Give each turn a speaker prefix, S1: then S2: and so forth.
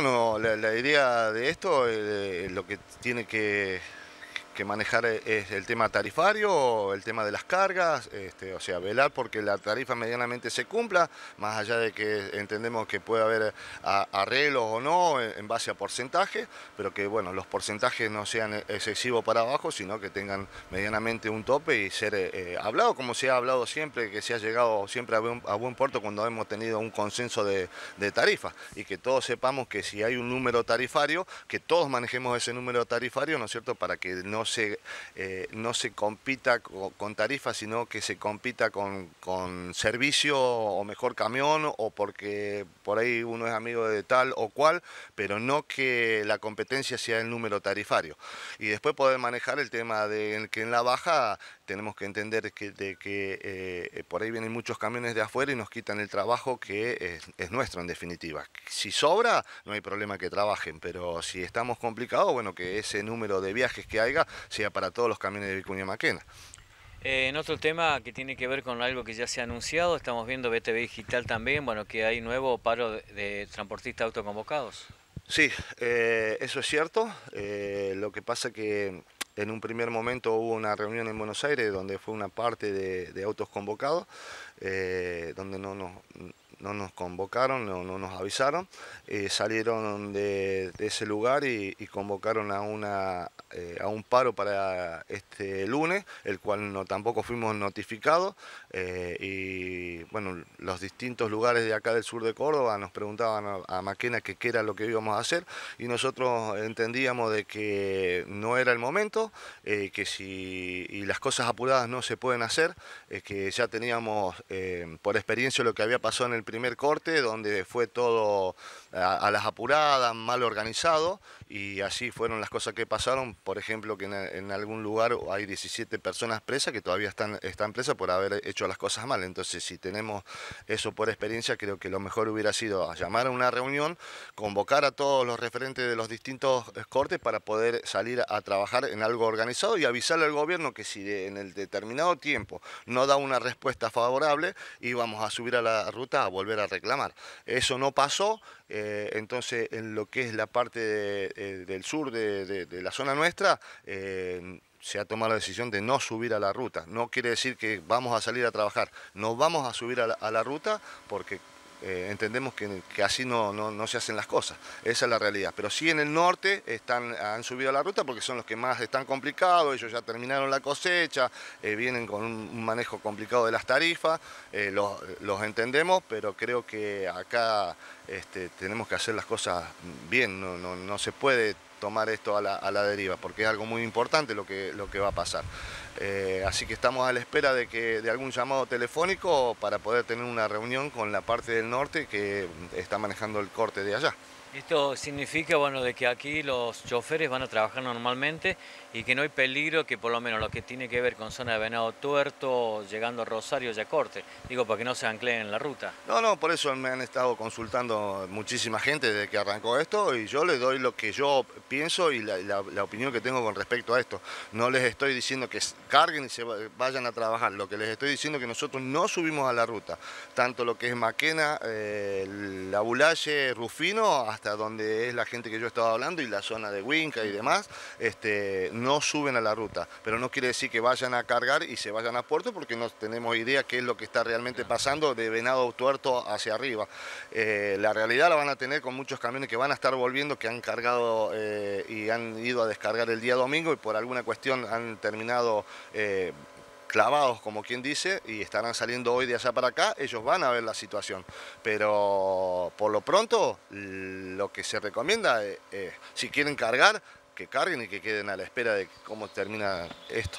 S1: Bueno, la, idea de esto, es eh, lo que tiene que que manejar eh, es el tema tarifario, el tema de las cargas, este, o sea, velar porque la tarifa medianamente se cumpla, más allá de que entendemos que puede haber arreglos o no en base a porcentaje pero que bueno, los porcentajes no sean excesivos para abajo, sino que tengan medianamente un tope y ser eh, eh, hablado como se ha hablado siempre, que se ha llegado siempre a buen, puerto cuando hemos tenido un consenso de, de y que todos sepamos que si hay un número tarifario, que todos manejemos ese número tarifario, ¿no es cierto?, para que no eh, no se compita con, tarifas, sino que se compita con, con, servicio o mejor camión o porque por ahí uno es amigo de tal o cual, pero no que la competencia sea el número tarifario. Y después poder manejar el tema de que en la baja tenemos que entender que, que eh, eh, por ahí vienen muchos camiones de afuera y nos quitan el trabajo que es, nuestro en definitiva. Si sobra, no hay problema que trabajen, pero si estamos complicados, bueno, que ese número de viajes que haya sea para todos los camiones de Vicuña Maquena.
S2: Eh, en otro tema que tiene que ver con algo que ya se ha anunciado, estamos viendo BTV Digital también, bueno, que hay nuevo paro de, transportistas autoconvocados.
S1: Sí, eso es cierto. lo que pasa que en un primer momento hubo una reunión en Buenos Aires donde fue una parte de, autos convocados, eh, donde no, no, no nos convocaron, no, nos avisaron, eh, salieron de, ese lugar y, convocaron a, una, eh, a un paro para este lunes, el cual no, tampoco fuimos notificados. Eh, y bueno, los distintos lugares de acá del sur de Córdoba nos preguntaban a, Maquena qué era lo que íbamos a hacer y nosotros entendíamos de que no era el momento, que si y las cosas apuradas no se pueden hacer, es que ya teníamos por experiencia lo que había pasado en el primer corte donde fue todo eh, a, las apuradas, mal organizado y así fueron las cosas que pasaron. Por ejemplo, que en, algún lugar hay 17 personas presas que todavía están, están presas por haber hecho las cosas mal. Entonces, si tenemos eso por experiencia, creo que lo mejor hubiera sido llamar a una reunión, convocar a todos los referentes de los distintos eh, cortes para poder salir a trabajar en algo organizado y avisarle al gobierno que si en el determinado tiempo no da una respuesta favorable, íbamos a subir a la ruta a volver a reclamar. Eso no pasó, eh, entonces en lo que es la parte eh, del sur de, la zona nuestra, eh, se ha tomado la decisión de no subir a la ruta. No quiere decir que vamos a salir a trabajar, no vamos a subir a la ruta porque eh, entendemos que, así no, no, se hacen las cosas. Esa es la realidad. Pero sí en el norte están, han subido a la ruta porque son los que más están complicados, ellos ya terminaron la cosecha, eh, vienen con un, manejo complicado de las tarifas, eh, los, entendemos, pero creo que acá este, tenemos que hacer las cosas bien, no, se puede tomar esto a la, deriva, porque es algo muy importante lo que, lo que va a pasar. Eh, así que estamos a la espera de, que, de algún llamado telefónico para poder tener una reunión con la parte del norte que está manejando el corte de allá.
S2: Esto significa bueno, de que aquí los choferes van a trabajar normalmente y que no hay peligro que por lo menos lo que tiene que ver con zona de Venado Tuerto, llegando a Rosario ya corte, digo, para que no se ancleen en la ruta.
S1: No, no, por eso me han estado consultando muchísima gente desde que arrancó esto y yo les doy lo que yo pienso y la, opinión que tengo con respecto a esto. No les estoy diciendo que carguen y se vayan a trabajar, lo que les estoy diciendo es que nosotros no subimos a la ruta, tanto lo que es Maquena, eh, La Rufino, hasta donde es la gente que yo estaba hablando y la zona de Winca y demás, este, no suben a la ruta. Pero no quiere decir que vayan a cargar y se vayan a puerto porque no tenemos idea qué es lo que está realmente pasando de Venado Tuerto hacia arriba. Eh, la realidad la van a tener con muchos camiones que van a estar volviendo, que han cargado eh, y han ido a descargar el día domingo y por alguna cuestión han terminado... Eh, clavados, como quien dice, y estarán saliendo hoy de allá para acá, ellos van a ver la situación. Pero por lo pronto, lo que se recomienda es, eh, eh, si quieren cargar, que carguen y que queden a la espera de cómo termina esto.